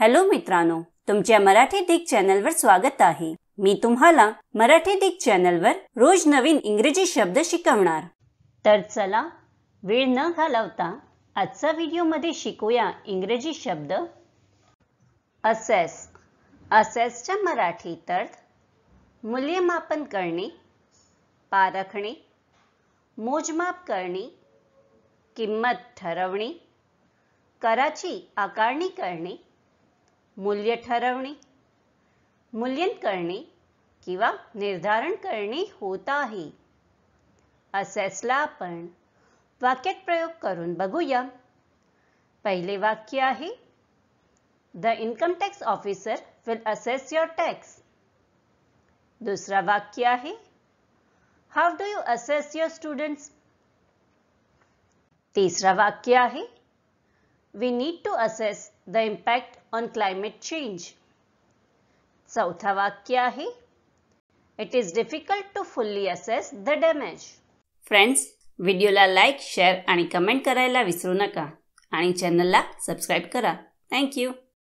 hello मित्रांनो तुमच्या मराठी दिग चॅनलवर स्वागत आहे मी तुम्हाला मराठी दिग चॅनलवर रोज नवीन इंग्रजी शब्द शिकवणार तर चला वेळ न घालवता आजचा व्हिडिओमध्ये शिकूया इंग्रजी शब्द असेस असेसच्या मराठी अर्थ मूल्यमापन करणे पारखणे मोजमाप करणे किंमत ठरवणे कराची आकारणी करणे मूल्य ठरवणे मूल्यन करणे किंवा निर्धारण करणे होत आहे असेसला आपण वाक्यात प्रयोग करून बघूया पहिले वाक्य आहे the income tax officer will assess your tax दुसरा वाक्य आहे how do you assess your students तिसरा वाक्य आहे we need to assess the impact on climate change चौथा वाक्य आहे it is difficult to fully assess the damage friends व्हिडिओला लाईक शेअर आणि कमेंट करायला विसरू नका आणि चॅनलला सबस्क्राईब करा थँक्यू